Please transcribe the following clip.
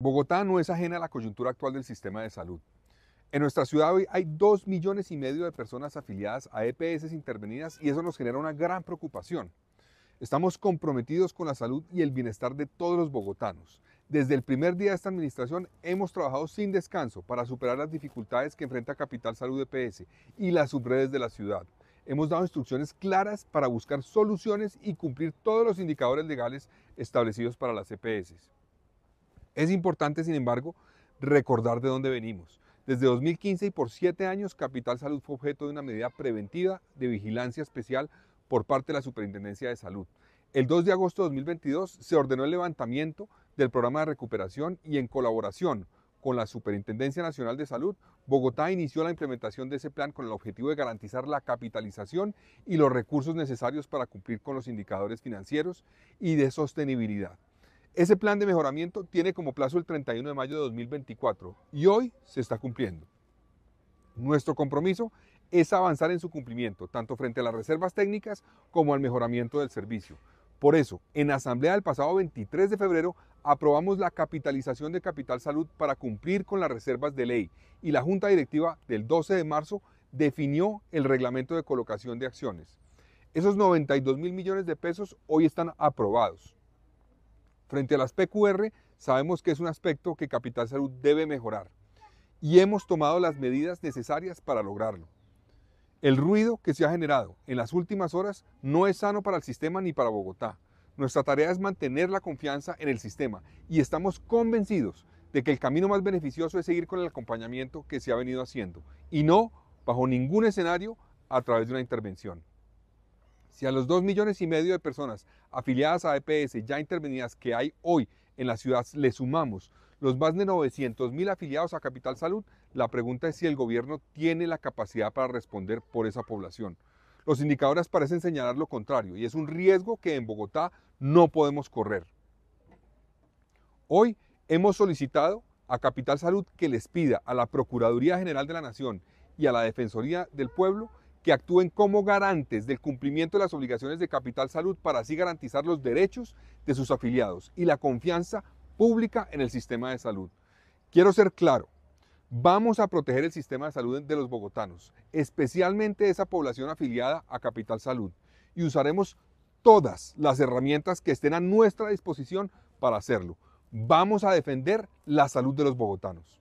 Bogotá no es ajena a la coyuntura actual del sistema de salud. En nuestra ciudad hoy hay dos millones y medio de personas afiliadas a EPS intervenidas y eso nos genera una gran preocupación. Estamos comprometidos con la salud y el bienestar de todos los bogotanos. Desde el primer día de esta administración hemos trabajado sin descanso para superar las dificultades que enfrenta Capital Salud EPS y las subredes de la ciudad. Hemos dado instrucciones claras para buscar soluciones y cumplir todos los indicadores legales establecidos para las EPS. Es importante, sin embargo, recordar de dónde venimos. Desde 2015 y por siete años, Capital Salud fue objeto de una medida preventiva de vigilancia especial por parte de la Superintendencia de Salud. El 2 de agosto de 2022 se ordenó el levantamiento del programa de recuperación y en colaboración con la Superintendencia Nacional de Salud, Bogotá inició la implementación de ese plan con el objetivo de garantizar la capitalización y los recursos necesarios para cumplir con los indicadores financieros y de sostenibilidad. Ese plan de mejoramiento tiene como plazo el 31 de mayo de 2024 y hoy se está cumpliendo. Nuestro compromiso es avanzar en su cumplimiento, tanto frente a las reservas técnicas como al mejoramiento del servicio. Por eso, en Asamblea del pasado 23 de febrero aprobamos la capitalización de Capital Salud para cumplir con las reservas de ley y la Junta Directiva del 12 de marzo definió el reglamento de colocación de acciones. Esos 92 mil millones de pesos hoy están aprobados. Frente a las PQR, sabemos que es un aspecto que Capital Salud debe mejorar y hemos tomado las medidas necesarias para lograrlo. El ruido que se ha generado en las últimas horas no es sano para el sistema ni para Bogotá. Nuestra tarea es mantener la confianza en el sistema y estamos convencidos de que el camino más beneficioso es seguir con el acompañamiento que se ha venido haciendo y no, bajo ningún escenario, a través de una intervención. Si a los 2 millones y medio de personas afiliadas a EPS ya intervenidas que hay hoy en la ciudad le sumamos los más de 900 mil afiliados a Capital Salud, la pregunta es si el gobierno tiene la capacidad para responder por esa población. Los indicadores parecen señalar lo contrario y es un riesgo que en Bogotá no podemos correr. Hoy hemos solicitado a Capital Salud que les pida a la Procuraduría General de la Nación y a la Defensoría del Pueblo que actúen como garantes del cumplimiento de las obligaciones de Capital Salud para así garantizar los derechos de sus afiliados y la confianza pública en el sistema de salud. Quiero ser claro, vamos a proteger el sistema de salud de los bogotanos, especialmente esa población afiliada a Capital Salud, y usaremos todas las herramientas que estén a nuestra disposición para hacerlo. Vamos a defender la salud de los bogotanos.